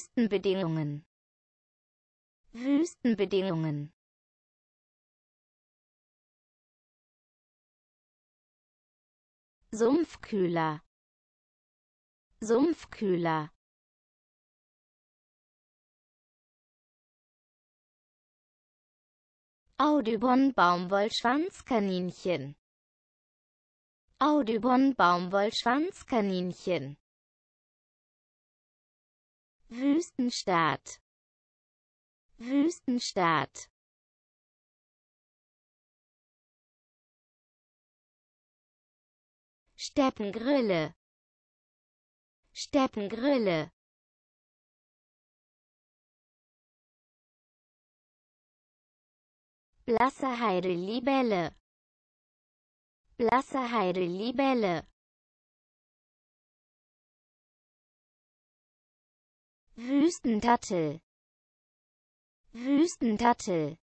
Wüstenbedingungen Wüstenbedingungen Sumpfkühler Sumpfkühler Audubon Baumwollschwanzkaninchen Audubon Baumwollschwanzkaninchen Wüstenstaat Wüstenstaat Steppengrille Steppengrille Blasse Heide Libelle Blasse Heide Libelle Wüstentattel Wüstentattel